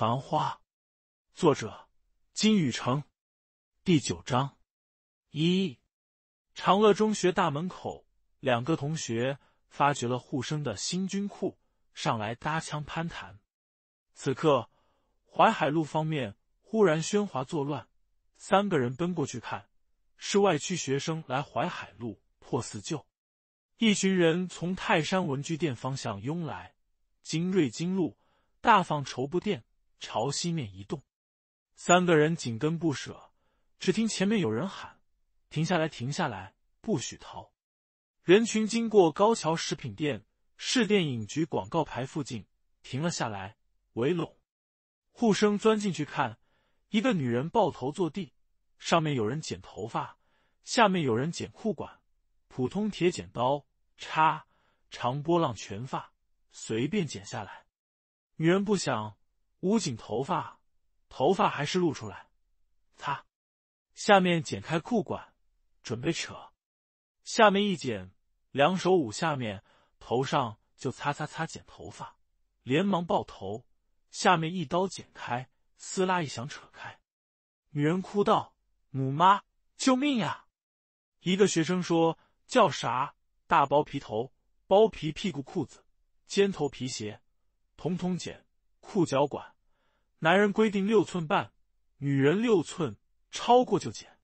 繁花，作者金宇澄，第九章，一，长乐中学大门口，两个同学发掘了互生的新军裤，上来搭腔攀谈。此刻，淮海路方面忽然喧哗作乱，三个人奔过去看，是外区学生来淮海路破四旧。一群人从泰山文具店方向拥来，金瑞金路，大放绸布店。朝西面移动，三个人紧跟不舍。只听前面有人喊：“停下来！停下来！不许逃！”人群经过高桥食品店、市电影局广告牌附近，停了下来，围拢。护生钻进去看，一个女人抱头坐地，上面有人剪头发，下面有人剪裤管。普通铁剪刀，叉、长波浪全发，随便剪下来。女人不想。捂紧头发，头发还是露出来，擦，下面剪开裤管，准备扯，下面一剪，两手捂下面，头上就擦擦擦剪头发，连忙抱头，下面一刀剪开，撕拉一响扯开，女人哭道：“母妈，救命呀！”一个学生说：“叫啥？大包皮头，包皮屁股裤子，尖头皮鞋，统统剪。”裤脚管，男人规定六寸半，女人六寸，超过就剪。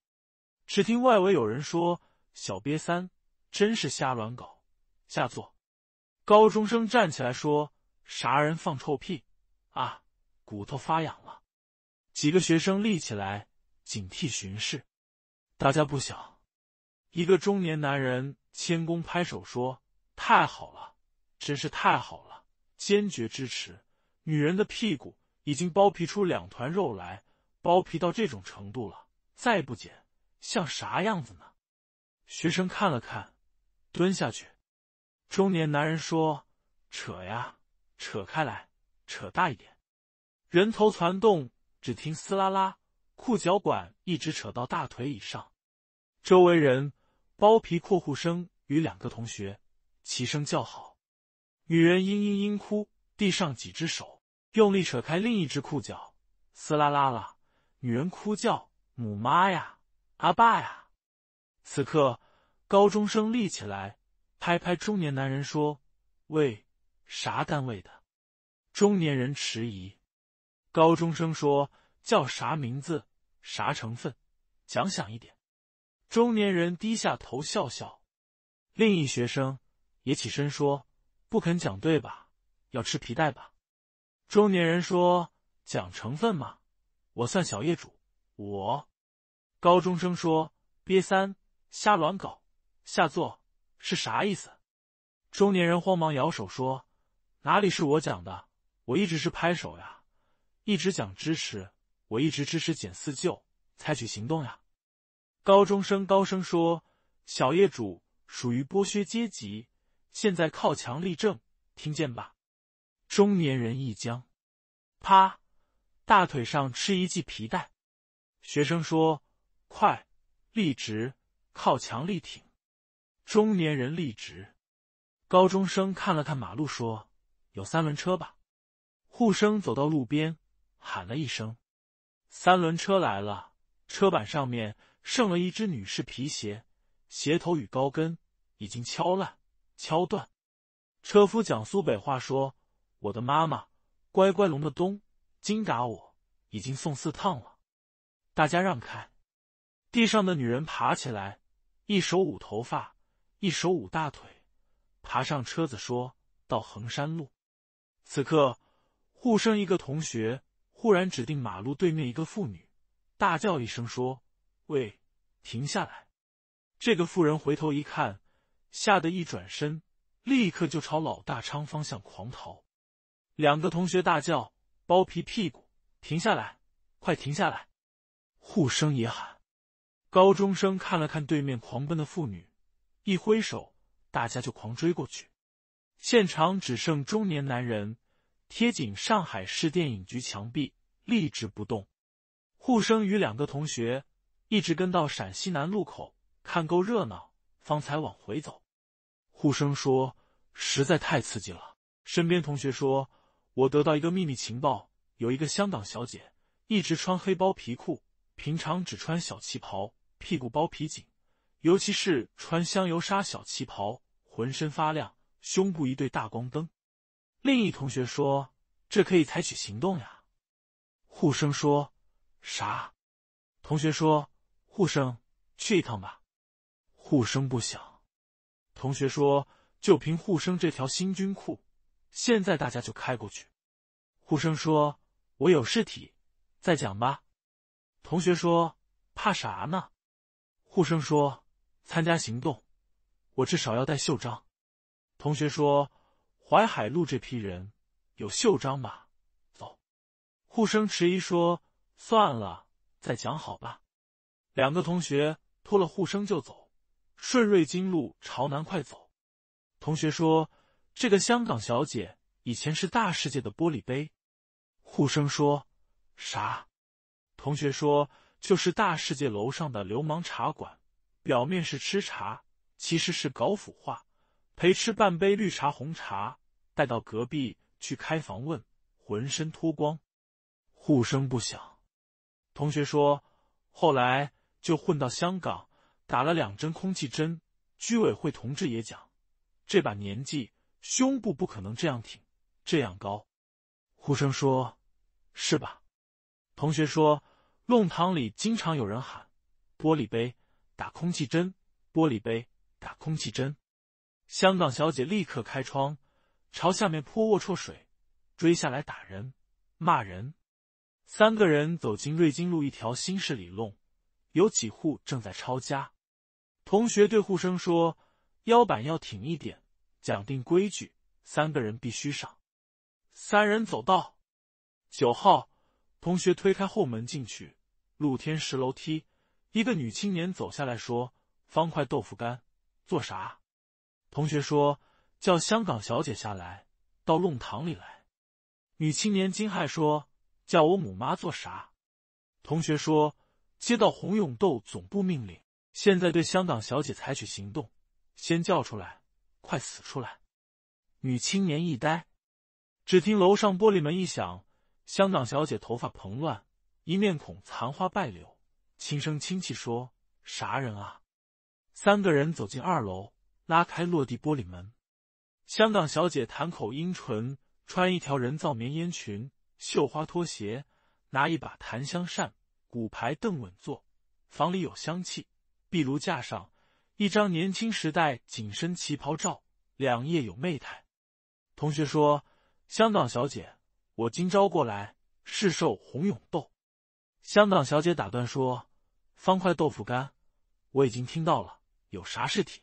只听外围有人说：“小瘪三，真是瞎乱搞，下作！”高中生站起来说：“啥人放臭屁啊？骨头发痒了。”几个学生立起来，警惕巡视。大家不想。一个中年男人谦恭拍手说：“太好了，真是太好了，坚决支持。”女人的屁股已经包皮出两团肉来，包皮到这种程度了，再不剪，像啥样子呢？学生看了看，蹲下去。中年男人说：“扯呀，扯开来，扯大一点。”人头攒动，只听“撕拉拉”，裤脚管一直扯到大腿以上。周围人包皮括护生与两个同学齐声叫好。女人嘤嘤嘤哭，递上几只手。用力扯开另一只裤脚，撕拉拉了。女人哭叫：“母妈呀，阿爸呀！”此刻，高中生立起来，拍拍中年男人说：“喂，啥单位的？”中年人迟疑。高中生说：“叫啥名字？啥成分？讲讲一点。”中年人低下头笑笑。另一学生也起身说：“不肯讲对吧？要吃皮带吧？”中年人说：“讲成分嘛，我算小业主。”我，高中生说：“憋三瞎卵搞，下作是啥意思？”中年人慌忙摇手说：“哪里是我讲的？我一直是拍手呀，一直讲支持，我一直支持减四旧，采取行动呀。”高中生高声说：“小业主属于剥削阶级，现在靠墙立正，听见吧？”中年人一僵，啪，大腿上吃一记皮带。学生说：“快，立直，靠墙立挺。”中年人立直。高中生看了看马路，说：“有三轮车吧？”护生走到路边，喊了一声：“三轮车来了！”车板上面剩了一只女士皮鞋，鞋头与高跟已经敲烂、敲断。车夫讲苏北话，说。我的妈妈，乖乖龙的东金打我，已经送四趟了。大家让开！地上的女人爬起来，一手捂头发，一手捂大腿，爬上车子说：“到衡山路。”此刻，护生一个同学忽然指定马路对面一个妇女，大叫一声说：“喂，停下来！”这个妇人回头一看，吓得一转身，立刻就朝老大昌方向狂逃。两个同学大叫：“包皮屁股，停下来！快停下来！”护生也喊。高中生看了看对面狂奔的妇女，一挥手，大家就狂追过去。现场只剩中年男人贴紧上海市电影局墙壁立直不动。护生与两个同学一直跟到陕西南路口，看够热闹，方才往回走。护生说：“实在太刺激了。”身边同学说。我得到一个秘密情报，有一个香港小姐一直穿黑包皮裤，平常只穿小旗袍，屁股包皮紧，尤其是穿香油纱小旗袍，浑身发亮，胸部一对大光灯。另一同学说：“这可以采取行动呀。”护生说：“啥？”同学说：“护生，去一趟吧。”护生不想。同学说：“就凭护生这条新军裤。”现在大家就开过去。护生说：“我有尸体，再讲吧。”同学说：“怕啥呢？”护生说：“参加行动，我至少要带袖章。”同学说：“淮海路这批人有袖章吧？”走。护生迟疑说：“算了，再讲好吧。”两个同学拖了护生就走，顺瑞金路朝南快走。同学说。这个香港小姐以前是大世界的玻璃杯，护生说啥？同学说就是大世界楼上的流氓茶馆，表面是吃茶，其实是搞腐化，陪吃半杯绿茶红茶，带到隔壁去开房，问浑身脱光。护生不想。同学说后来就混到香港，打了两针空气针。居委会同志也讲，这把年纪。胸部不可能这样挺，这样高。护生说：“是吧？”同学说：“弄堂里经常有人喊，玻璃杯打空气针，玻璃杯打空气针。”香港小姐立刻开窗，朝下面泼龌龊水，追下来打人、骂人。三个人走进瑞金路一条新式里弄，有几户正在抄家。同学对护生说：“腰板要挺一点。”讲定规矩，三个人必须上。三人走到九号，同学推开后门进去，露天石楼梯。一个女青年走下来说：“方块豆腐干，做啥？”同学说：“叫香港小姐下来，到弄堂里来。”女青年惊骇说：“叫我母妈做啥？”同学说：“接到红永斗总部命令，现在对香港小姐采取行动，先叫出来。”快死出来！女青年一呆，只听楼上玻璃门一响，香港小姐头发蓬乱，一面孔残花败柳，轻声轻气说：“啥人啊？”三个人走进二楼，拉开落地玻璃门，香港小姐谈口音唇，穿一条人造棉烟裙，绣花拖鞋，拿一把檀香扇，骨牌凳稳坐，房里有香气，壁炉架上。一张年轻时代紧身旗袍照，两页有媚态。同学说：“香港小姐，我今朝过来是受红永斗。”香港小姐打断说：“方块豆腐干，我已经听到了，有啥事体？”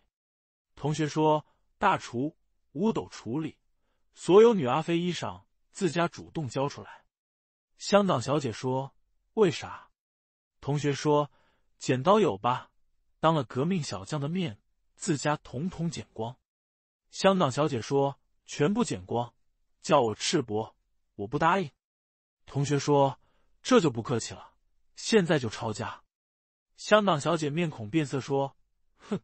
同学说：“大厨五斗橱里，所有女阿飞衣裳自家主动交出来。”香港小姐说：“为啥？”同学说：“剪刀有吧？”当了革命小将的面，自家统统剪光。香港小姐说：“全部剪光，叫我赤膊，我不答应。”同学说：“这就不客气了，现在就抄家。”香港小姐面孔变色说：“哼，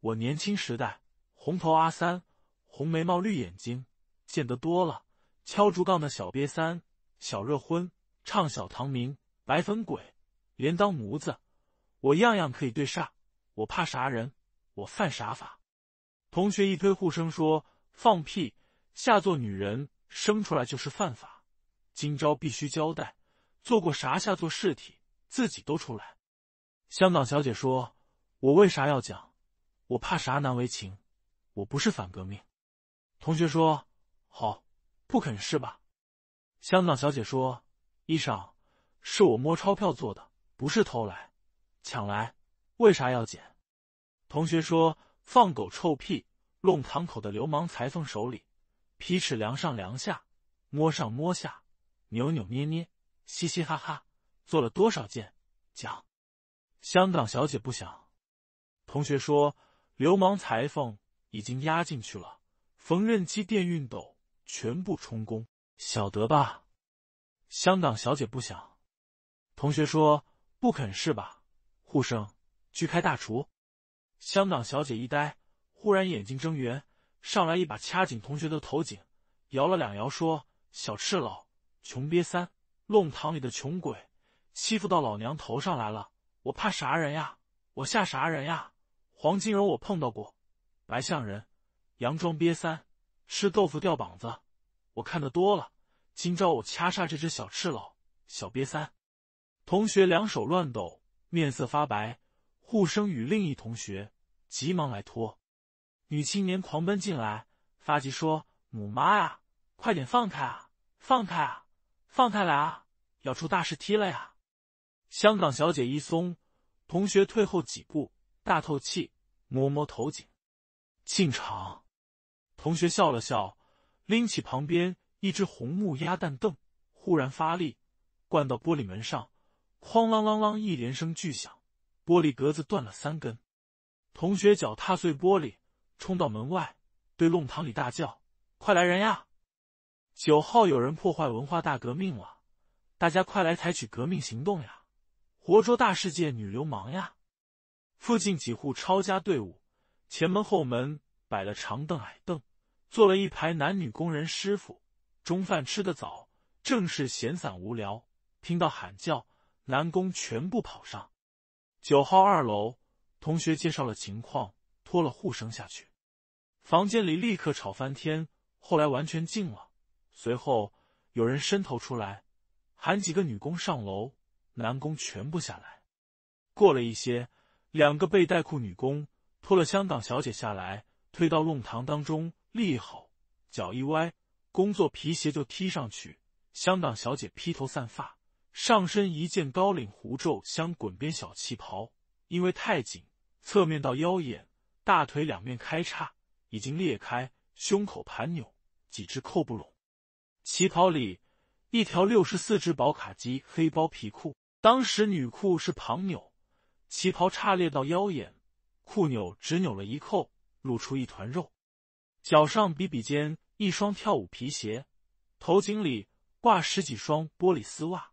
我年轻时代，红头阿三，红眉毛绿眼睛，见得多了，敲竹杠的小瘪三，小热昏，唱小唐明，白粉鬼，连当模子，我样样可以对上。”我怕啥人？我犯啥法？同学一推护生说：“放屁！下作女人生出来就是犯法，今朝必须交代，做过啥下作事体，自己都出来。”香港小姐说：“我为啥要讲？我怕啥难为情？我不是反革命。”同学说：“好，不肯是吧？”香港小姐说：“衣裳是我摸钞票做的，不是偷来、抢来。”为啥要剪？同学说放狗臭屁，弄堂口的流氓裁缝手里，皮尺量上量下，摸上摸下，扭扭捏捏，嘻嘻哈哈，做了多少件？讲，香港小姐不想。同学说，流氓裁缝已经压进去了，缝纫机、电熨斗全部充公，晓得吧？香港小姐不想。同学说不肯是吧？护生。去开大厨，香港小姐一呆，忽然眼睛睁圆，上来一把掐紧同学的头颈，摇了两摇，说：“小赤佬，穷瘪三，弄堂里的穷鬼欺负到老娘头上来了，我怕啥人呀？我吓啥人呀？黄金荣我碰到过，白象人，佯装瘪三，吃豆腐掉膀子，我看得多了，今朝我掐杀这只小赤佬，小瘪三。”同学两手乱抖，面色发白。护生与另一同学急忙来拖，女青年狂奔进来，发急说：“母妈呀，快点放开啊，放开啊，放开来啊，要出大事踢了呀！”香港小姐一松，同学退后几步，大透气，摸摸头颈，进场。同学笑了笑，拎起旁边一只红木鸭蛋凳，忽然发力，灌到玻璃门上，哐啷啷啷一连声巨响。玻璃格子断了三根，同学脚踏碎玻璃，冲到门外，对弄堂里大叫：“快来人呀！九号有人破坏文化大革命了，大家快来采取革命行动呀！活捉大世界女流氓呀！”附近几户抄家队伍，前门后门摆了长凳矮凳，坐了一排男女工人师傅。中饭吃的早，正是闲散无聊，听到喊叫，南宫全部跑上。九号二楼，同学介绍了情况，拖了护生下去，房间里立刻吵翻天，后来完全静了。随后有人伸头出来，喊几个女工上楼，男工全部下来。过了一些，两个背带裤女工拖了香港小姐下来，推到弄堂当中，立好，脚一歪，工作皮鞋就踢上去，香港小姐披头散发。上身一件高领狐皱镶滚边小旗袍，因为太紧，侧面到腰眼，大腿两面开叉已经裂开，胸口盘扭，几只扣不拢。旗袍里一条六十四只宝卡基黑包皮裤，当时女裤是旁扭，旗袍叉裂到腰眼，裤扭只扭了一扣，露出一团肉。脚上比比肩一双跳舞皮鞋，头颈里挂十几双玻璃丝袜。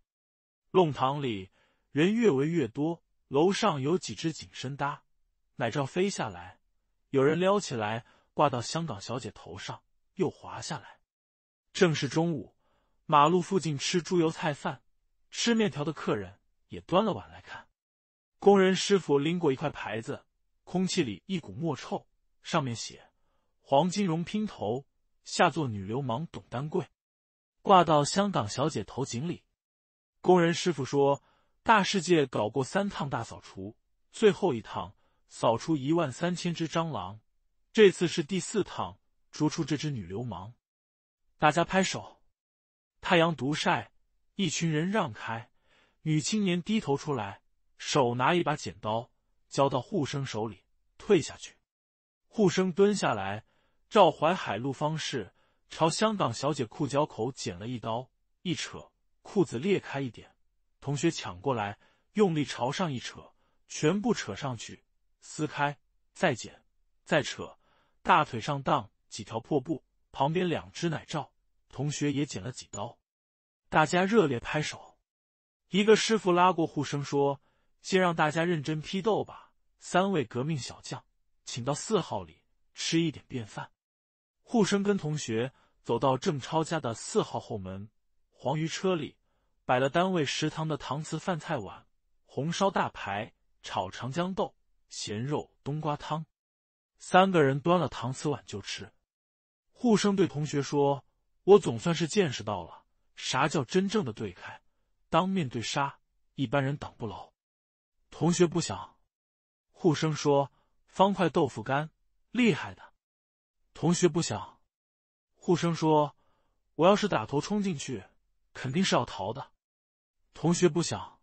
弄堂里人越围越多，楼上有几只景身搭，奶罩飞下来，有人撩起来挂到香港小姐头上，又滑下来。正是中午，马路附近吃猪油菜饭、吃面条的客人也端了碗来看。工人师傅拎过一块牌子，空气里一股墨臭，上面写：“黄金荣拼头下作女流氓董丹桂，挂到香港小姐头颈里。”工人师傅说：“大世界搞过三趟大扫除，最后一趟扫出一万三千只蟑螂，这次是第四趟捉出这只女流氓。”大家拍手。太阳毒晒，一群人让开，女青年低头出来，手拿一把剪刀，交到护生手里，退下去。护生蹲下来，照淮海路方式，朝香港小姐裤脚口剪了一刀，一扯。裤子裂开一点，同学抢过来，用力朝上一扯，全部扯上去，撕开，再剪，再扯，大腿上荡几条破布，旁边两只奶罩，同学也剪了几刀，大家热烈拍手。一个师傅拉过护生说：“先让大家认真批斗吧。”三位革命小将，请到四号里吃一点便饭。护生跟同学走到郑超家的四号后门。黄鱼车里摆了单位食堂的搪瓷饭菜碗，红烧大排、炒长江豆、咸肉冬瓜汤。三个人端了搪瓷碗就吃。护生对同学说：“我总算是见识到了啥叫真正的对开，当面对杀，一般人挡不牢。”同学不想，护生说：“方块豆腐干厉害的。”同学不想，护生说：“我要是打头冲进去。”肯定是要逃的。同学不想，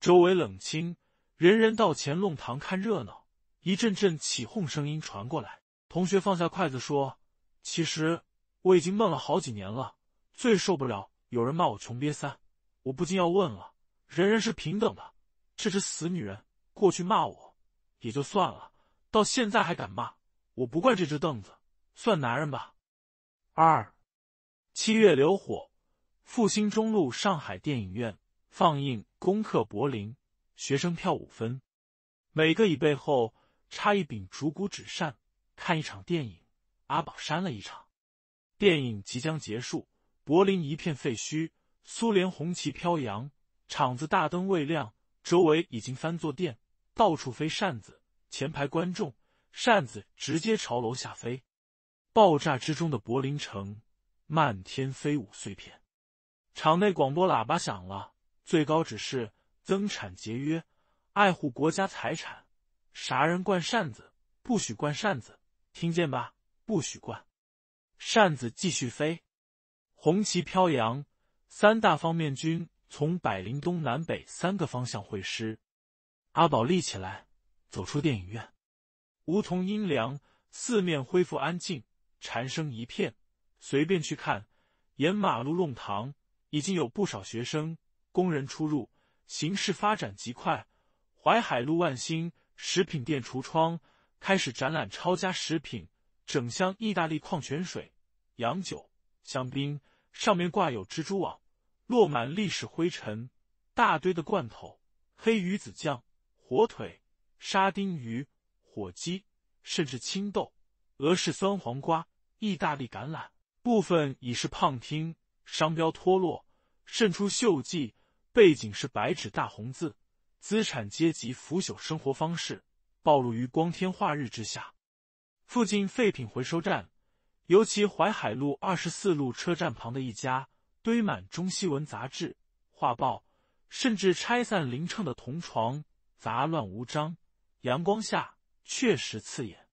周围冷清，人人到前弄堂看热闹，一阵阵起哄声音传过来。同学放下筷子说：“其实我已经闷了好几年了，最受不了有人骂我穷瘪三。”我不禁要问了：“人人是平等的，这只死女人过去骂我也就算了，到现在还敢骂，我不怪这只凳子，算男人吧。”二，七月流火。复兴中路上海电影院放映《攻克柏林》，学生票五分。每个椅背后插一柄竹骨纸扇，看一场电影。阿宝扇了一场，电影即将结束，柏林一片废墟，苏联红旗飘扬。场子大灯未亮，周围已经翻坐垫，到处飞扇子。前排观众扇子直接朝楼下飞，爆炸之中的柏林城，漫天飞舞碎片。场内广播喇叭响了，最高指示：增产节约，爱护国家财产。啥人惯扇子？不许惯扇子，听见吧？不许惯扇子，继续飞。红旗飘扬，三大方面军从百灵东南北三个方向会师。阿宝立起来，走出电影院。梧桐阴凉，四面恢复安静，蝉声一片。随便去看，沿马路弄堂。已经有不少学生、工人出入，形势发展极快。淮海路万兴食品店橱窗开始展览超家食品，整箱意大利矿泉水、洋酒、香槟，上面挂有蜘蛛网，落满历史灰尘。大堆的罐头、黑鱼子酱、火腿、沙丁鱼、火鸡，甚至青豆、俄式酸黄瓜、意大利橄榄，部分已是胖听。商标脱落，渗出锈迹，背景是白纸大红字，资产阶级腐朽生活方式暴露于光天化日之下。附近废品回收站，尤其淮海路二十四路车站旁的一家，堆满中西文杂志、画报，甚至拆散林称的铜床，杂乱无章。阳光下确实刺眼。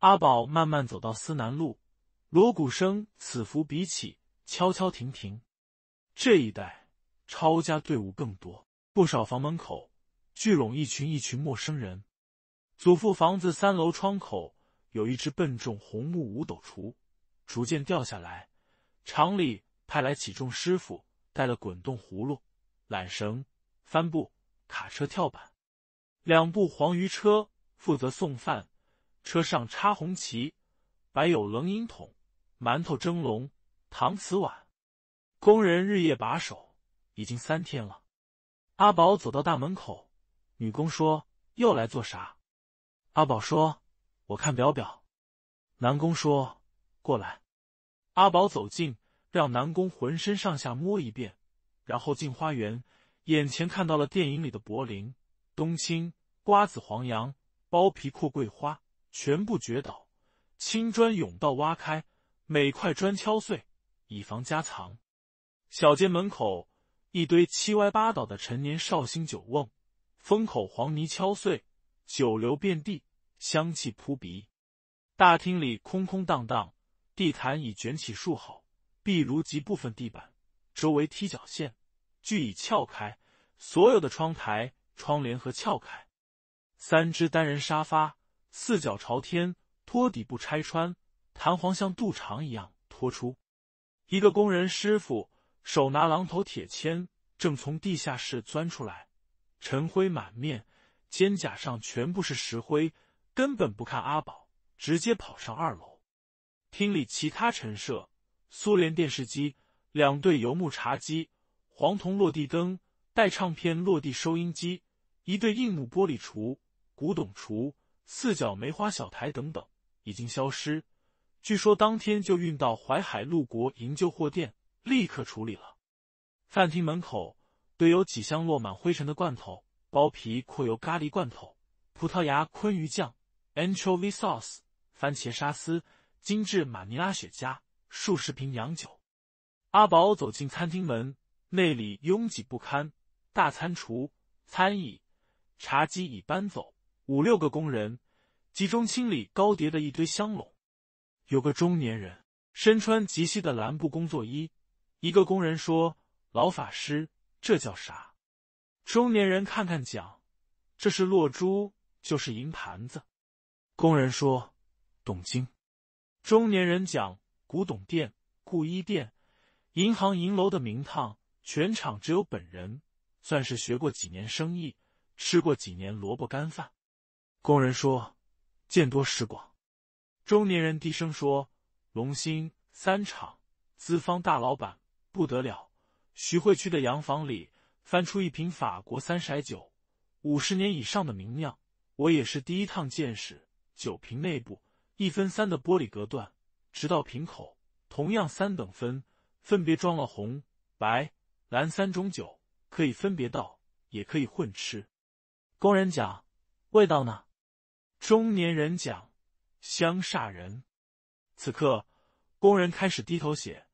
阿宝慢慢走到思南路，锣鼓声此伏彼起。悄悄停停，这一带抄家队伍更多，不少房门口聚拢一群一群陌生人。祖父房子三楼窗口有一只笨重红木五斗橱，逐渐掉下来。厂里派来起重师傅，带了滚动葫芦、缆绳、帆布、卡车、跳板，两部黄鱼车负责送饭，车上插红旗，摆有冷饮桶、馒头蒸笼。搪瓷碗，工人日夜把守，已经三天了。阿宝走到大门口，女工说：“又来做啥？”阿宝说：“我看表表。”南宫说：“过来。”阿宝走近，让南宫浑身上下摸一遍，然后进花园，眼前看到了电影里的柏林冬青、瓜子黄杨、包皮阔桂花，全部绝倒。青砖甬道挖开，每块砖敲碎。以防夹藏。小街门口一堆七歪八倒的陈年绍兴酒瓮，封口黄泥敲碎，酒流遍地，香气扑鼻。大厅里空空荡荡，地毯已卷起数好，壁炉及部分地板周围踢脚线俱已撬开，所有的窗台、窗帘和撬开。三只单人沙发四脚朝天，托底部拆穿，弹簧像肚肠一样拖出。一个工人师傅手拿榔头铁钎，正从地下室钻出来，尘灰满面，肩甲上全部是石灰，根本不看阿宝，直接跑上二楼。厅里其他陈设：苏联电视机、两对油木茶几、黄铜落地灯、带唱片落地收音机、一对硬木玻璃橱、古董橱、四角梅花小台等等，已经消失。据说当天就运到淮海路国营旧货店，立刻处理了。饭厅门口堆有几箱落满灰尘的罐头，包皮阔油咖喱罐头、葡萄牙昆鱼酱、anchovy sauce、番茄沙司、精致马尼拉雪茄，数十瓶洋酒。阿宝走进餐厅门，内里拥挤不堪。大餐厨、餐椅、茶几已搬走，五六个工人集中清理高叠的一堆香笼。有个中年人身穿极细的蓝布工作衣，一个工人说：“老法师，这叫啥？”中年人看看讲：“这是落珠，就是银盘子。”工人说：“懂经。”中年人讲：“古董店、故衣店、银行、银楼的名堂，全场只有本人，算是学过几年生意，吃过几年萝卜干饭。”工人说：“见多识广。”中年人低声说：“龙兴三厂资方大老板不得了，徐汇区的洋房里翻出一瓶法国三筛酒，五十年以上的名酿，我也是第一趟见识。酒瓶内部一分三的玻璃隔断，直到瓶口，同样三等分，分别装了红、白、蓝三种酒，可以分别倒，也可以混吃。”工人讲：“味道呢？”中年人讲。香煞人！此刻，工人开始低头写。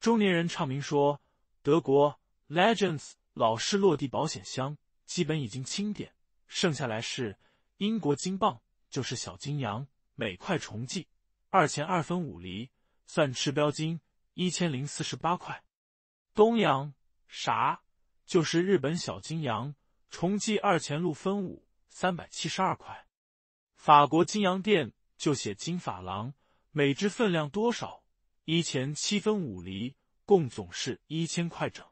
中年人唱名说：“德国 Legends 老式落地保险箱基本已经清点，剩下来是英国金棒，就是小金羊，每块重计二钱二分五厘，算赤标金一千零四十八块。东洋啥，就是日本小金羊，重计二钱六分五，三百七十二块。法国金洋店。”就写金法郎，每只分量多少？一钱七分五厘，共总是一千块整。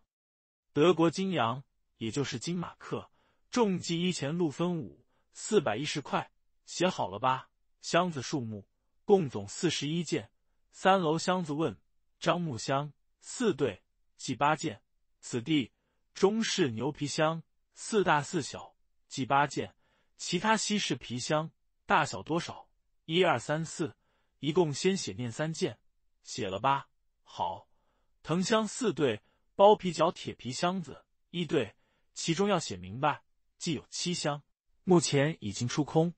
德国金洋，也就是金马克，重计一钱六分五，四百一十块。写好了吧？箱子数目，共总四十一件。三楼箱子问：张木箱四对，计八件；此地中式牛皮箱四大四小，计八件；其他西式皮箱大小多少？一二三四，一共先写念三件，写了吧？好，藤箱四对，包皮角铁皮箱子一对，其中要写明白，既有七箱，目前已经出空。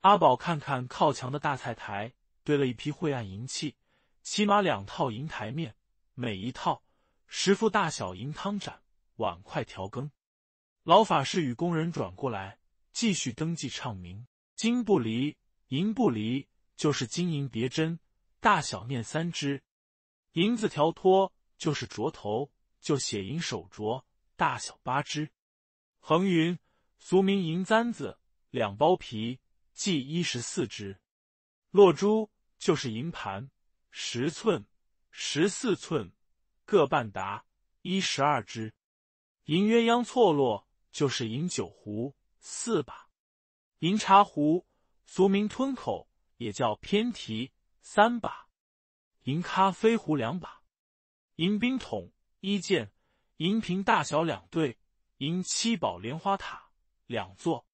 阿宝，看看靠墙的大菜台，堆了一批晦暗银器，起码两套银台面，每一套十副大小银汤盏、碗筷、调羹。老法师与工人转过来，继续登记唱名。金不离。银不离就是金银别针，大小念三支；银字条托就是镯头，就写银手镯，大小八支；横云俗名银簪子，两包皮计一十四只。落珠就是银盘，十寸、十四寸各半达一十二支；银鸳鸯错落就是银酒壶四把，银茶壶。俗名吞口，也叫偏提三把，银咖啡壶两把，银冰桶一件，银瓶大小两对，银七宝莲花塔两座。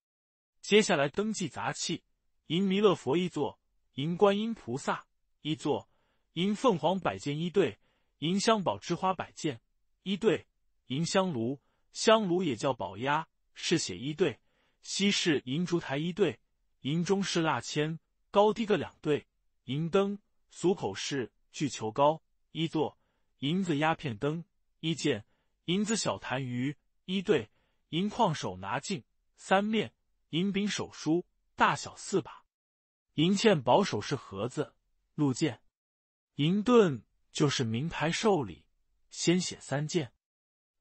接下来登记杂器：银弥勒佛一座，银观音菩萨一座，银凤凰摆件一对，银香宝之花摆件一对，银香炉香炉也叫宝鸭，是写一对，西式银烛台一对。银中式蜡签，高低各两对；银灯，俗口式巨球高一座；银子压片灯一件；银子小痰盂一对；银矿手拿镜三面；银柄手书大小四把；银嵌宝首饰盒子六件；银盾就是名牌寿礼，先写三件。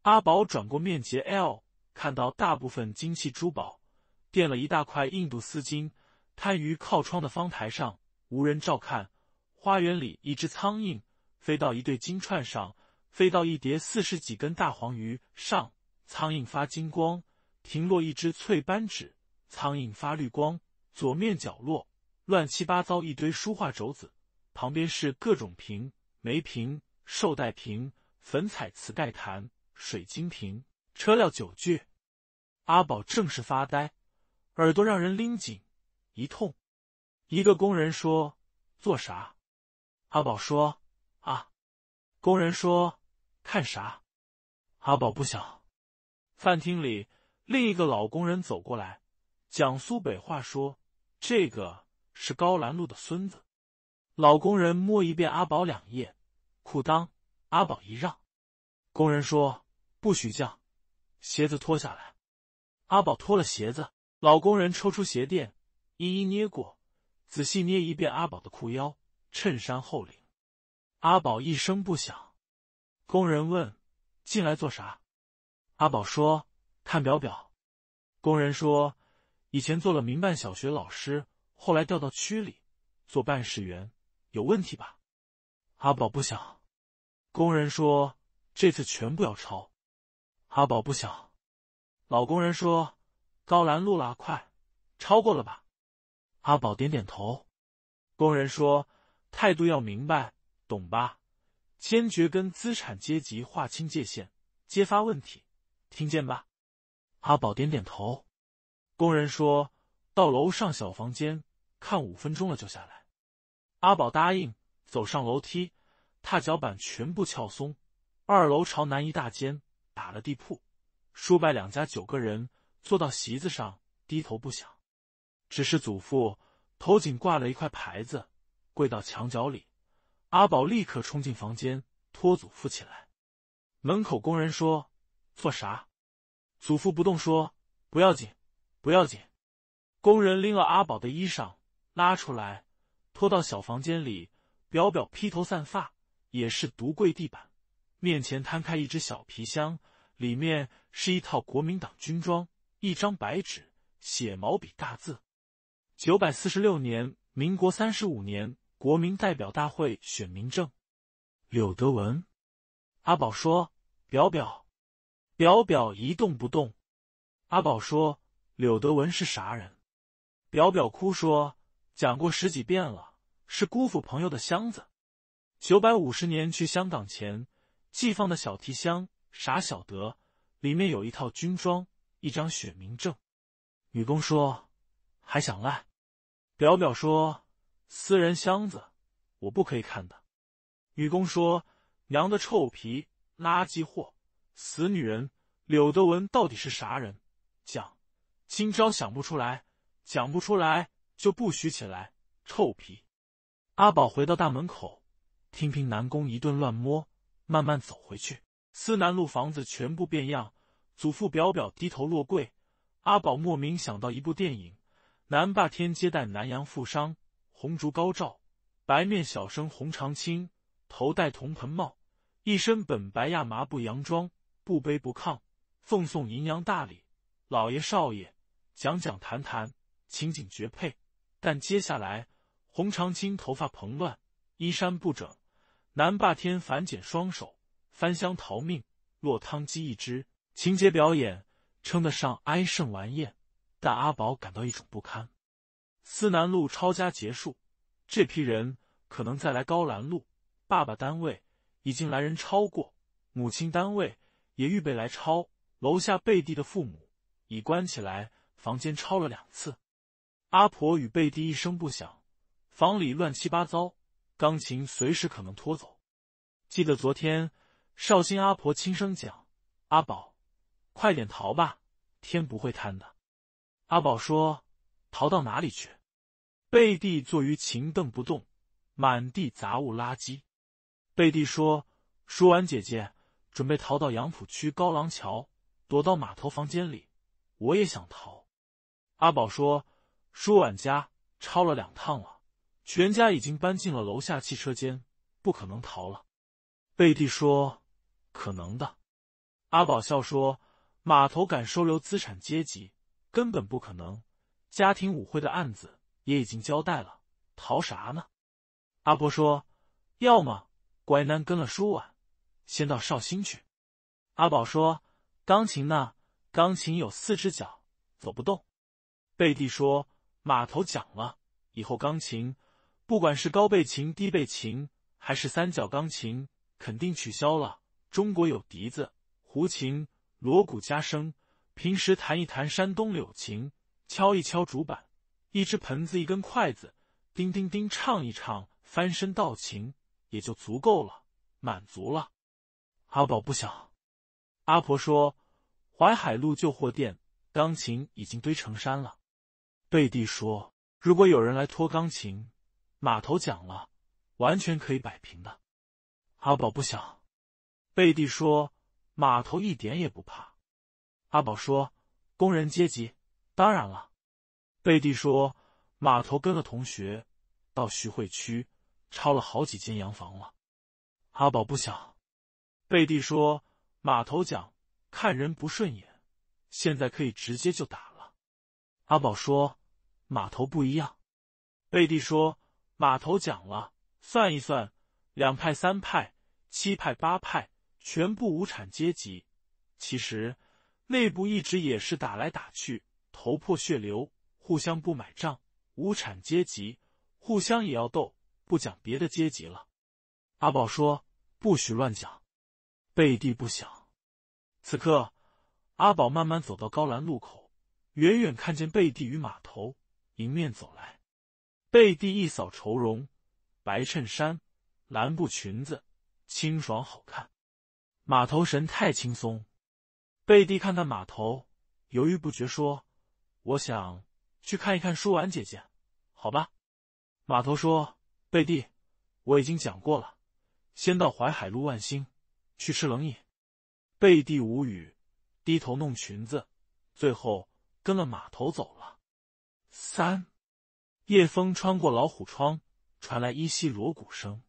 阿宝转过面结 L，看到大部分金器珠宝。垫了一大块印度丝巾，摊于靠窗的方台上，无人照看。花园里一只苍蝇飞到一对金串上，飞到一叠四十几根大黄鱼上，苍蝇发金光，停落一只翠斑纸。苍蝇发绿光。左面角落乱七八糟一堆书画轴子，旁边是各种瓶，梅瓶、寿带瓶、粉彩瓷盖坛、水晶瓶、车料酒具。阿宝正是发呆。耳朵让人拎紧，一痛。一个工人说：“做啥？”阿宝说：“啊。”工人说：“看啥？”阿宝不想。饭厅里，另一个老工人走过来，讲苏北话说：“这个是高兰路的孙子。”老工人摸一遍阿宝两页裤裆，阿宝一让，工人说：“不许叫，鞋子脱下来。”阿宝脱了鞋子。老工人抽出鞋垫，一一捏过，仔细捏一遍阿宝的裤腰、衬衫后领。阿宝一声不响。工人问：“进来做啥？”阿宝说：“看表表。”工人说：“以前做了民办小学老师，后来调到区里做办事员，有问题吧？”阿宝不想。工人说：“这次全部要抄。”阿宝不想。老工人说。高兰路了，快，超过了吧？阿宝点点头。工人说：“态度要明白，懂吧？坚决跟资产阶级划清界限，揭发问题，听见吧？”阿宝点点头。工人说到楼上小房间看五分钟了就下来。阿宝答应，走上楼梯，踏脚板全部撬松。二楼朝南一大间，打了地铺，叔伯两家九个人。坐到席子上，低头不响，只是祖父头颈挂了一块牌子，跪到墙角里。阿宝立刻冲进房间，拖祖父起来。门口工人说：“做啥？”祖父不动，说：“不要紧，不要紧。”工人拎了阿宝的衣裳，拉出来，拖到小房间里。表表披头散发，也是独跪地板，面前摊开一只小皮箱，里面是一套国民党军装。一张白纸，写毛笔大字。九百四十六年，民国三十五年，国民代表大会选民证。柳德文，阿宝说：“表表，表表一动不动。”阿宝说：“柳德文是啥人？”表表哭说：“讲过十几遍了，是姑父朋友的箱子。九百五十年去香港前，寄放的小提箱，傻小德里面有一套军装。”一张选民证，女工说：“还想赖？”表表说：“私人箱子，我不可以看的。”女工说：“娘的臭皮，垃圾货，死女人！柳德文到底是啥人？讲，今朝想不出来，讲不出来就不许起来！臭皮！”阿宝回到大门口，听凭南宫一顿乱摸，慢慢走回去。思南路房子全部变样。祖父表表低头落跪，阿宝莫名想到一部电影。南霸天接待南洋富商，红烛高照，白面小生洪长青头戴铜盆帽，一身本白亚麻布洋装，不卑不亢，奉送银洋大礼。老爷少爷，讲讲谈谈，情景绝配。但接下来，洪长青头发蓬乱，衣衫不整，南霸天反剪双手，翻箱逃命，落汤鸡一只。情节表演称得上哀胜完宴，但阿宝感到一种不堪。思南路抄家结束，这批人可能再来高兰路。爸爸单位已经来人抄过，母亲单位也预备来抄。楼下贝蒂的父母已关起来，房间抄了两次。阿婆与贝蒂一声不响，房里乱七八糟，钢琴随时可能拖走。记得昨天绍兴阿婆轻声讲：“阿宝。”快点逃吧，天不会贪的。阿宝说：“逃到哪里去？”贝蒂坐于琴凳不动，满地杂物垃圾。贝蒂说：“舒婉姐姐准备逃到杨浦区高廊桥，躲到码头房间里。我也想逃。”阿宝说：“舒婉家抄了两趟了，全家已经搬进了楼下汽车间，不可能逃了。”贝蒂说：“可能的。”阿宝笑说。码头敢收留资产阶级，根本不可能。家庭舞会的案子也已经交代了，逃啥呢？阿婆说：“要么乖囡跟了舒婉，先到绍兴去。”阿宝说：“钢琴呢？钢琴有四只脚，走不动。”贝蒂说：“码头讲了，以后钢琴，不管是高背琴、低背琴，还是三角钢琴，肯定取消了。中国有笛子、胡琴。”锣鼓加声，平时弹一弹山东柳琴，敲一敲竹板，一只盆子，一根筷子，叮叮叮，唱一唱，翻身倒琴也就足够了，满足了。阿宝不想。阿婆说，淮海路旧货店钢琴已经堆成山了。贝蒂说，如果有人来拖钢琴，码头讲了，完全可以摆平的。阿宝不想。贝蒂说。码头一点也不怕，阿宝说：“工人阶级当然了。”贝蒂说：“码头跟了同学到徐汇区抄了好几间洋房了。”阿宝不想。贝蒂说：“码头讲看人不顺眼，现在可以直接就打了。”阿宝说：“码头不一样。”贝蒂说：“码头讲了，算一算，两派三派七派八派。”全部无产阶级，其实内部一直也是打来打去，头破血流，互相不买账。无产阶级互相也要斗，不讲别的阶级了。阿宝说：“不许乱讲。”贝蒂不想。此刻，阿宝慢慢走到高栏路口，远远看见贝蒂与马头迎面走来。贝蒂一扫愁容，白衬衫、蓝布裙子，清爽好看。码头神太轻松，贝蒂看看码头，犹豫不决说：“我想去看一看舒婉姐姐，好吧？”码头说：“贝蒂，我已经讲过了，先到淮海路万兴去吃冷饮。”贝蒂无语，低头弄裙子，最后跟了码头走了。三，夜风穿过老虎窗，传来依稀锣鼓声。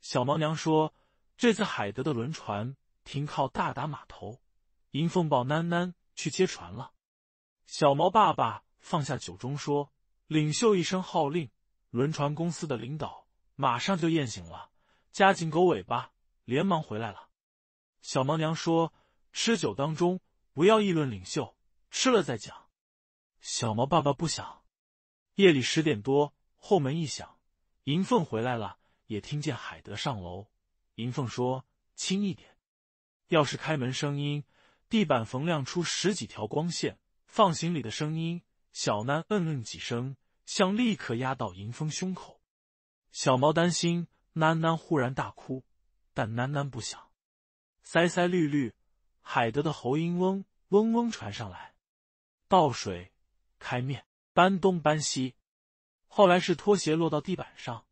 小毛娘说。这次海德的轮船停靠大达码头，银凤宝喃喃去接船了。小毛爸爸放下酒盅说：“领袖一声号令，轮船公司的领导马上就宴请了，夹紧狗尾巴，连忙回来了。”小毛娘说：“吃酒当中不要议论领袖，吃了再讲。”小毛爸爸不想。夜里十点多，后门一响，银凤回来了，也听见海德上楼。银凤说：“轻一点，钥匙开门声音，地板缝亮出十几条光线。放行李的声音，小楠嗯嗯几声，像立刻压到银风胸口。小毛担心喃喃忽然大哭，但喃喃不响，塞塞绿绿，海德的喉音嗡嗡嗡传上来。倒水，开面，搬东搬西，后来是拖鞋落到地板上。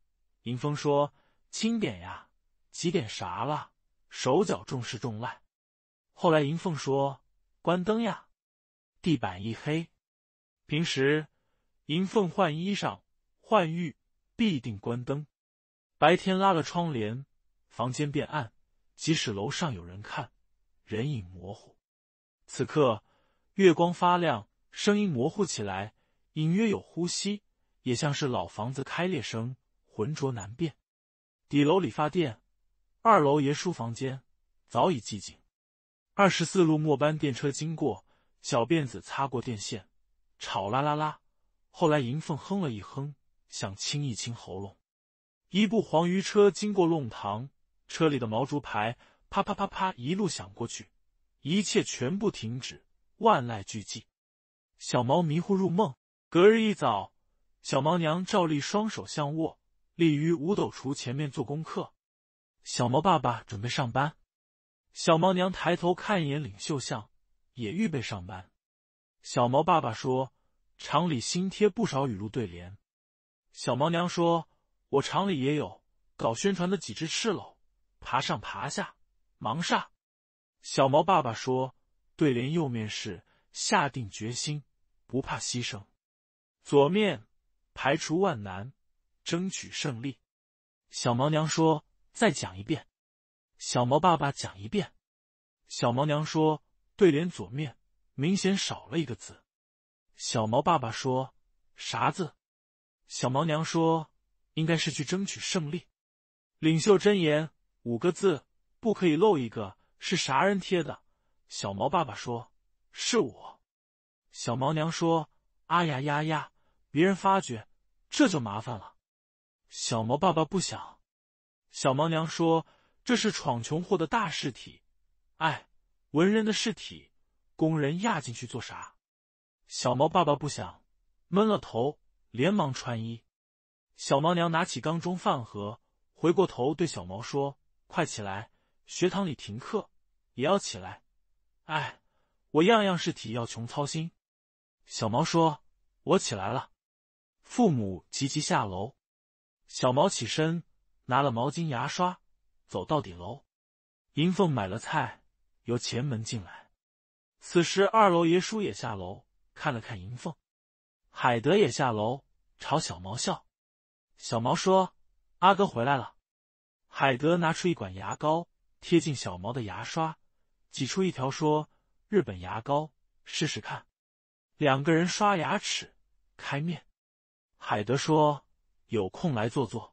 银风说：轻点呀。”几点啥了？手脚重是重来。后来银凤说：“关灯呀。”地板一黑。平时银凤换衣裳、换浴必定关灯。白天拉了窗帘，房间变暗，即使楼上有人看，人影模糊。此刻月光发亮，声音模糊起来，隐约有呼吸，也像是老房子开裂声，浑浊难辨。底楼理发店。二楼爷叔房间早已寂静。二十四路末班电车经过，小辫子擦过电线，吵啦啦啦。后来银凤哼了一哼，想清一清喉咙。一部黄鱼车经过弄堂，车里的毛竹牌啪啪啪啪一路响过去，一切全部停止，万籁俱寂。小毛迷糊入梦。隔日一早，小毛娘照例双手相握，立于五斗橱前面做功课。小毛爸爸准备上班，小毛娘抬头看一眼领袖像，也预备上班。小毛爸爸说：“厂里新贴不少语录对联。”小毛娘说：“我厂里也有，搞宣传的几只赤佬爬上爬下，忙啥？”小毛爸爸说：“对联右面是下定决心，不怕牺牲；左面排除万难，争取胜利。”小毛娘说。再讲一遍，小毛爸爸讲一遍。小毛娘说：“对联左面明显少了一个字。”小毛爸爸说：“啥字？”小毛娘说：“应该是去争取胜利。”领袖箴言五个字，不可以漏一个。是啥人贴的？小毛爸爸说：“是我。”小毛娘说：“啊呀呀呀，别人发觉这就麻烦了。”小毛爸爸不想。小毛娘说：“这是闯穷祸的大事体，哎，文人的事体，工人压进去做啥？”小毛爸爸不想，闷了头，连忙穿衣。小毛娘拿起缸中饭盒，回过头对小毛说：“快起来，学堂里停课，也要起来。哎，我样样事体要穷操心。”小毛说：“我起来了。”父母急急下楼，小毛起身。拿了毛巾、牙刷，走到底楼。银凤买了菜，由前门进来。此时，二楼爷叔也下楼看了看银凤，海德也下楼朝小毛笑。小毛说：“阿哥回来了。”海德拿出一管牙膏，贴近小毛的牙刷，挤出一条说：“日本牙膏，试试看。”两个人刷牙齿，开面。海德说：“有空来坐坐。”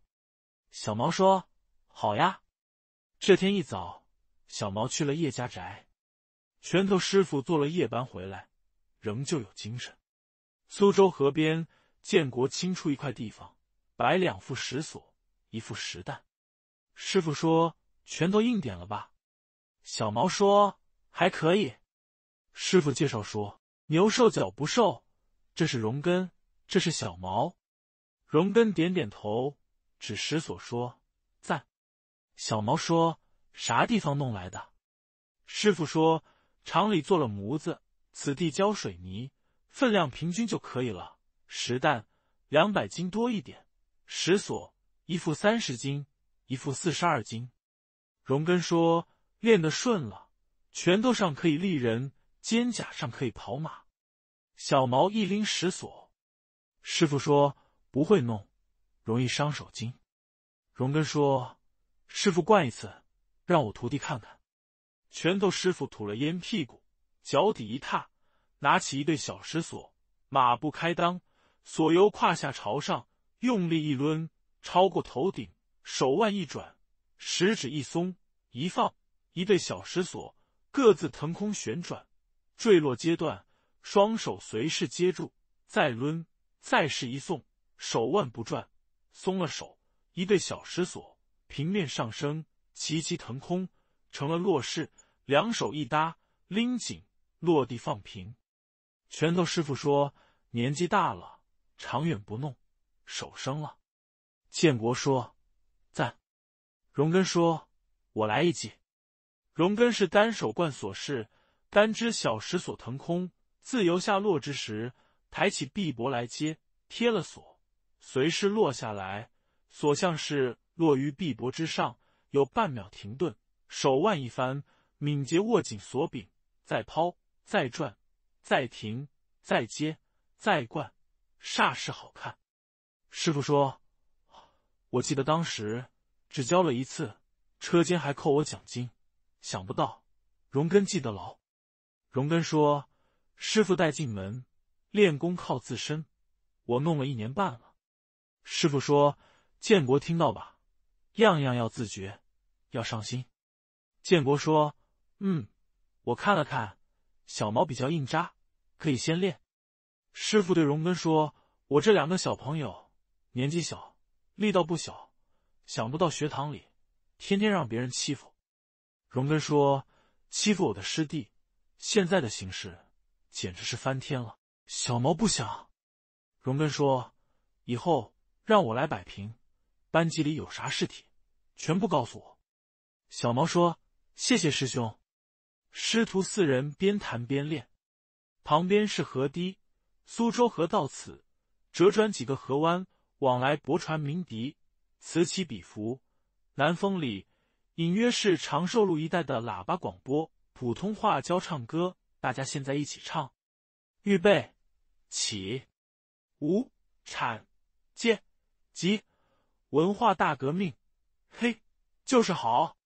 小毛说：“好呀。”这天一早，小毛去了叶家宅。拳头师傅做了夜班回来，仍旧有精神。苏州河边，建国清出一块地方，摆两副石锁，一副石蛋。师傅说：“拳头硬点了吧？”小毛说：“还可以。”师傅介绍说：“牛瘦脚不瘦，这是荣根，这是小毛。”荣根点点头。指石锁说赞，小毛说啥地方弄来的？师傅说厂里做了模子，此地浇水泥，分量平均就可以了。石蛋两百斤多一点，石锁一副三十斤，一副四十二斤。荣根说练得顺了，拳头上可以立人，肩甲上可以跑马。小毛一拎石锁，师傅说不会弄。容易伤手筋。荣根说：“师傅灌一次，让我徒弟看看。”拳头师傅吐了烟，屁股脚底一踏，拿起一对小石锁，马步开裆，锁由胯下朝上，用力一抡，超过头顶，手腕一转，食指一松一放，一对小石锁各自腾空旋转，坠落阶段，双手随势接住，再抡，再是一送，手腕不转。松了手，一对小石锁平面上升，齐齐腾空，成了落势。两手一搭，拎紧，落地放平。拳头师傅说：“年纪大了，长远不弄，手生了。”建国说：“赞。”荣根说：“我来一记。”荣根是单手贯锁式，单只小石锁腾空自由下落之时，抬起臂膊来接，贴了锁。随势落下来，所向是落于臂膊之上，有半秒停顿，手腕一翻，敏捷握紧锁柄，再抛，再转，再停，再接，再灌，煞是好看。师傅说：“我记得当时只教了一次，车间还扣我奖金。想不到荣根记得牢。”荣根说：“师傅带进门，练功靠自身。我弄了一年半了。”师傅说：“建国，听到吧，样样要自觉，要上心。”建国说：“嗯，我看了看，小毛比较硬扎，可以先练。”师傅对荣根说：“我这两个小朋友年纪小，力道不小，想不到学堂里天天让别人欺负。”荣根说：“欺负我的师弟，现在的形势简直是翻天了。”小毛不想。荣根说：“以后。”让我来摆平，班级里有啥事体，全部告诉我。小毛说：“谢谢师兄。”师徒四人边谈边练，旁边是河堤，苏州河到此折转几个河湾，往来泊船鸣笛，此起彼伏。南风里隐约是长寿路一带的喇叭广播，普通话教唱歌，大家现在一起唱，预备，起，五产剑。吉文化大革命，嘿，就是好，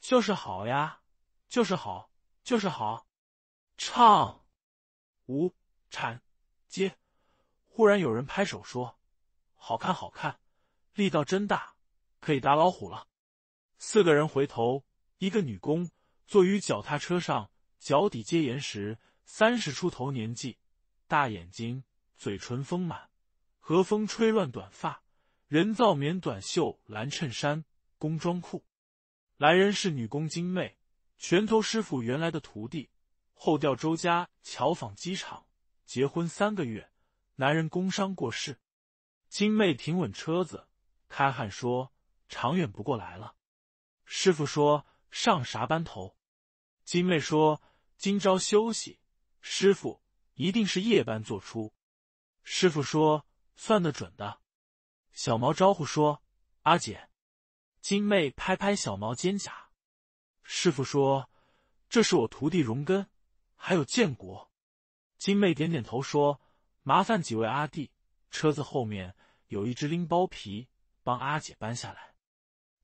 就是好呀，就是好，就是好。唱，舞，产，接。忽然有人拍手说：“好看，好看，力道真大，可以打老虎了。”四个人回头，一个女工坐于脚踏车上，脚底接岩石，三十出头年纪，大眼睛，嘴唇丰满，和风吹乱短发。人造棉短袖蓝衬衫工装裤，来人是女工金妹，拳头师傅原来的徒弟，后调周家巧纺机厂，结婚三个月，男人工伤过世。金妹停稳车子，开汗说：“长远不过来了。”师傅说：“上啥班头？”金妹说：“今朝休息。”师傅一定是夜班做出。师傅说：“算得准的。”小毛招呼说：“阿姐。”金妹拍拍小毛肩胛。师傅说：“这是我徒弟荣根，还有建国。”金妹点点头说：“麻烦几位阿弟，车子后面有一只拎包皮，帮阿姐搬下来。”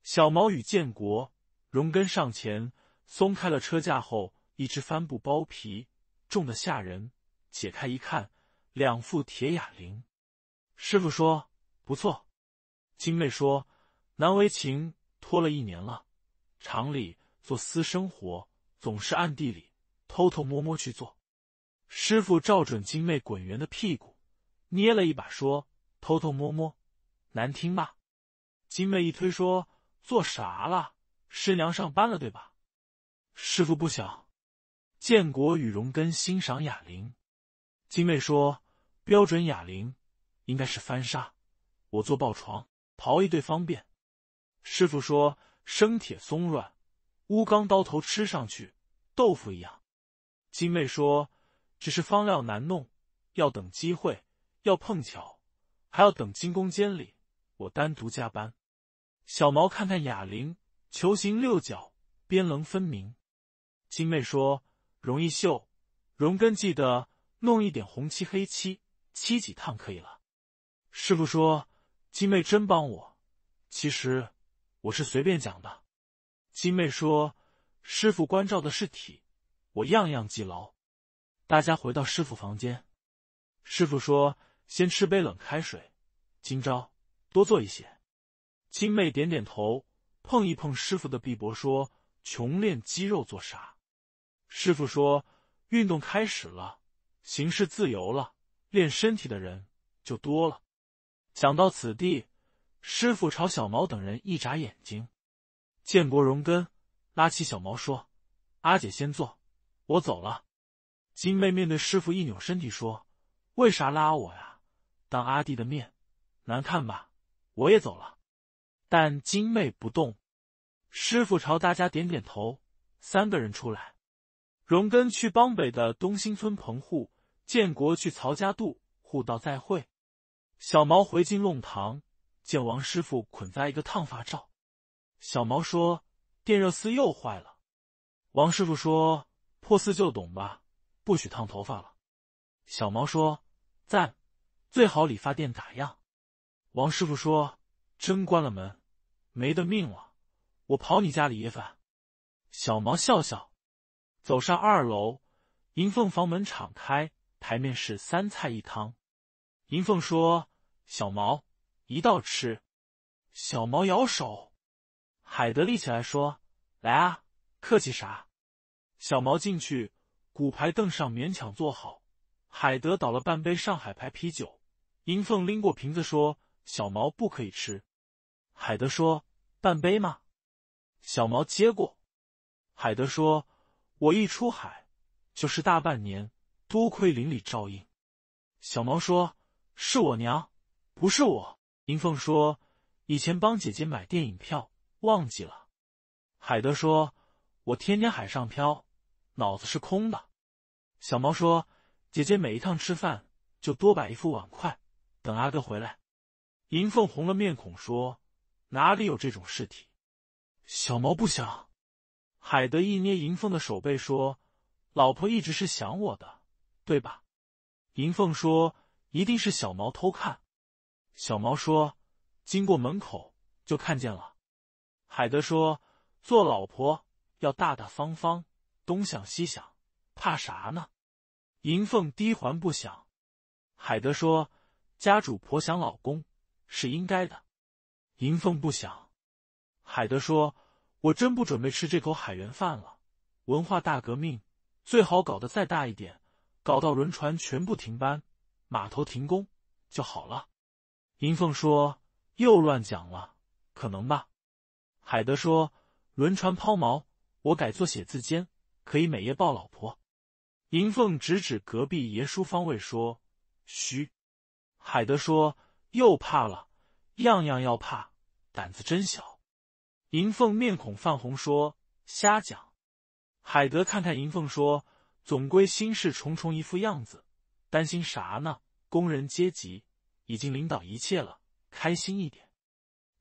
小毛与建国、荣根上前松开了车架后，一只帆布包皮重的吓人，解开一看，两副铁哑铃。师傅说。不错，金妹说难为情，拖了一年了。厂里做私生活总是暗地里偷偷摸摸去做。师傅照准金妹滚圆的屁股捏了一把，说偷偷摸摸，难听吧？金妹一推说做啥了？师娘上班了对吧？师傅不想。建国与荣根欣赏哑铃，金妹说标准哑铃应该是翻砂。我做抱床刨一对方便，师傅说生铁松软，钨钢刀头吃上去豆腐一样。金妹说只是方料难弄，要等机会，要碰巧，还要等精工监理。我单独加班。小毛看看哑铃，球形六角边棱分明。金妹说容易锈，荣根记得弄一点红漆黑漆，漆几趟可以了。师傅说。金妹真帮我，其实我是随便讲的。金妹说：“师傅关照的是体，我样样记牢。”大家回到师傅房间，师傅说：“先吃杯冷开水，今朝多做一些。”金妹点点头，碰一碰师傅的臂膊，说：“穷练肌肉做啥？”师傅说：“运动开始了，形式自由了，练身体的人就多了。”想到此地，师傅朝小毛等人一眨眼睛，建国、荣根拉起小毛说：“阿姐先坐，我走了。”金妹面对师傅一扭身体说：“为啥拉我呀？当阿弟的面，难看吧？我也走了。”但金妹不动。师傅朝大家点点头，三个人出来。荣根去邦北的东兴村棚户，建国去曹家渡，互道再会。小毛回进弄堂，见王师傅捆在一个烫发罩。小毛说：“电热丝又坏了。”王师傅说：“破四就懂吧，不许烫头发了。”小毛说：“赞，最好理发店打烊。”王师傅说：“真关了门，没得命了，我跑你家里也烦。”小毛笑笑，走上二楼，银凤房门敞开，台面是三菜一汤。银凤说。小毛一道吃，小毛摇手，海德立起来说：“来啊，客气啥？”小毛进去，骨牌凳上勉强坐好。海德倒了半杯上海牌啤酒，银凤拎过瓶子说：“小毛不可以吃。”海德说：“半杯吗？”小毛接过，海德说：“我一出海就是大半年，多亏邻里照应。”小毛说：“是我娘。”不是我，银凤说：“以前帮姐姐买电影票，忘记了。”海德说：“我天天海上漂，脑子是空的。”小毛说：“姐姐每一趟吃饭就多摆一副碗筷，等阿哥回来。”银凤红了面孔说：“哪里有这种事体？”小毛不想。海德一捏银凤的手背说：“老婆一直是想我的，对吧？”银凤说：“一定是小毛偷看。”小毛说：“经过门口就看见了。”海德说：“做老婆要大大方方，东想西想，怕啥呢？”银凤低还不响。海德说：“家主婆想老公是应该的。”银凤不想。海德说：“我真不准备吃这口海员饭了。文化大革命最好搞得再大一点，搞到轮船全部停班，码头停工就好了。”银凤说：“又乱讲了，可能吧。”海德说：“轮船抛锚，我改做写字间，可以每夜抱老婆。”银凤指指隔壁爷叔方位说：“嘘。”海德说：“又怕了，样样要怕，胆子真小。”银凤面孔泛红说：“瞎讲。”海德看看银凤说：“总归心事重重一副样子，担心啥呢？工人阶级。”已经领导一切了，开心一点。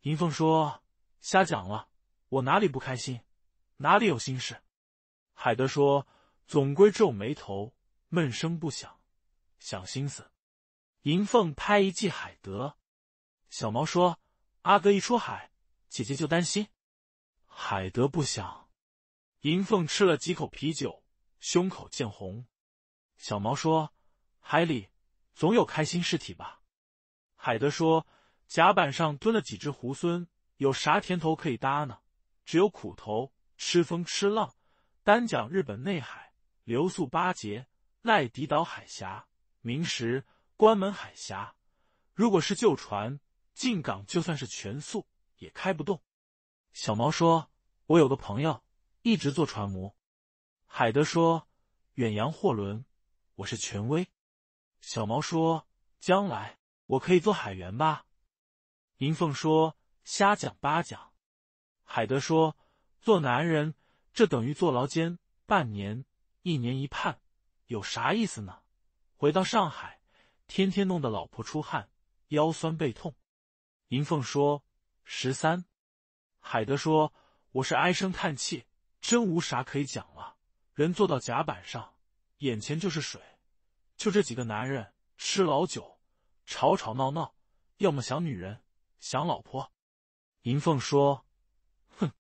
银凤说：“瞎讲了，我哪里不开心，哪里有心事。”海德说：“总归皱眉头，闷声不响，想心思。”银凤拍一记海德。小毛说：“阿哥一出海，姐姐就担心。”海德不想。银凤吃了几口啤酒，胸口见红。小毛说：“海里总有开心尸体吧？”海德说：“甲板上蹲了几只猢狲，有啥甜头可以搭呢？只有苦头，吃风吃浪。单讲日本内海，流速八节，赖迪岛海峡、明石关门海峡，如果是旧船进港，就算是全速也开不动。”小毛说：“我有个朋友一直做船模。”海德说：“远洋货轮，我是权威。”小毛说：“将来。”我可以做海员吧？银凤说：“瞎讲八讲。”海德说：“做男人，这等于坐牢监半年、一年一判，有啥意思呢？回到上海，天天弄得老婆出汗、腰酸背痛。”银凤说：“十三。”海德说：“我是唉声叹气，真无啥可以讲了。人坐到甲板上，眼前就是水，就这几个男人吃老酒。”吵吵闹闹，要么想女人，想老婆。银凤说：“哼。”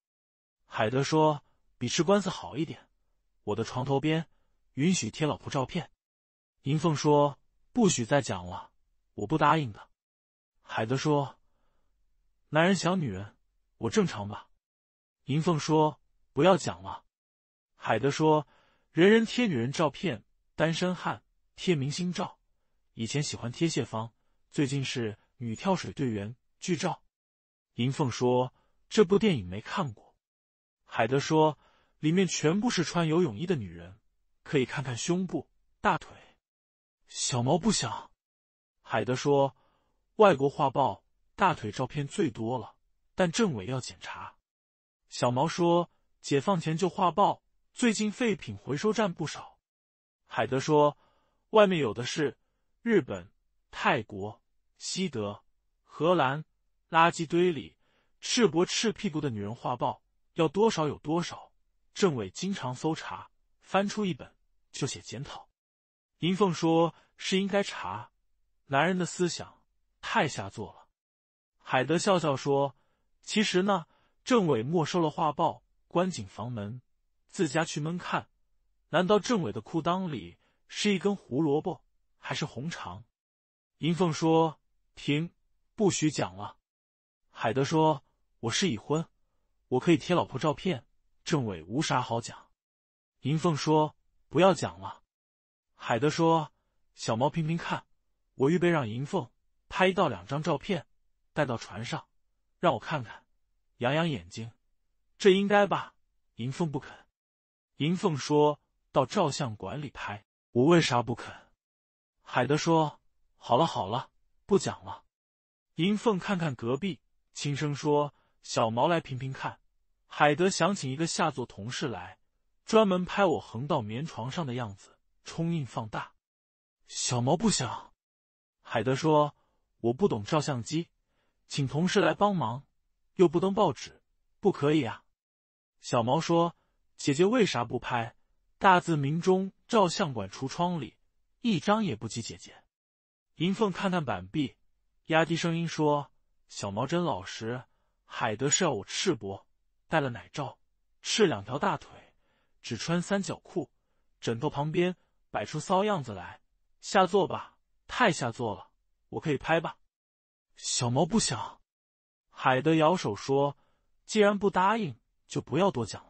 海德说：“比吃官司好一点。”我的床头边允许贴老婆照片。银凤说：“不许再讲了，我不答应的。”海德说：“男人想女人，我正常吧？”银凤说：“不要讲了。”海德说：“人人贴女人照片，单身汉贴明星照，以前喜欢贴谢芳。”最近是女跳水队员剧照，银凤说这部电影没看过。海德说里面全部是穿游泳衣的女人，可以看看胸部、大腿。小毛不想。海德说外国画报大腿照片最多了，但政委要检查。小毛说解放前就画报，最近废品回收站不少。海德说外面有的是日本。泰国、西德、荷兰，垃圾堆里赤膊赤屁股的女人画报，要多少有多少。政委经常搜查，翻出一本就写检讨。银凤说：“是应该查，男人的思想太下作了。”海德笑笑说：“其实呢，政委没收了画报，关紧房门，自家去闷看。难道政委的裤裆里是一根胡萝卜，还是红肠？”银凤说：“停，不许讲了。”海德说：“我是已婚，我可以贴老婆照片。”政委无啥好讲。银凤说：“不要讲了。”海德说：“小毛，拼拼看，我预备让银凤拍一到两张照片，带到船上，让我看看，养养眼睛，这应该吧？”银凤不肯。银凤说到照相馆里拍，我为啥不肯？海德说。好了好了，不讲了。银凤看看隔壁，轻声说：“小毛来评评看。”海德想请一个下座同事来，专门拍我横到棉床上的样子，冲印放大。小毛不想。海德说：“我不懂照相机，请同事来帮忙，又不登报纸，不可以啊。”小毛说：“姐姐为啥不拍？大字明中照相馆橱窗里，一张也不及姐姐。”银凤看看板壁，压低声音说：“小毛真老实。海德是要我赤膊，戴了奶罩，赤两条大腿，只穿三角裤。枕头旁边摆出骚样子来，下作吧，太下作了。我可以拍吧？”小毛不想，海德摇手说：“既然不答应，就不要多讲。”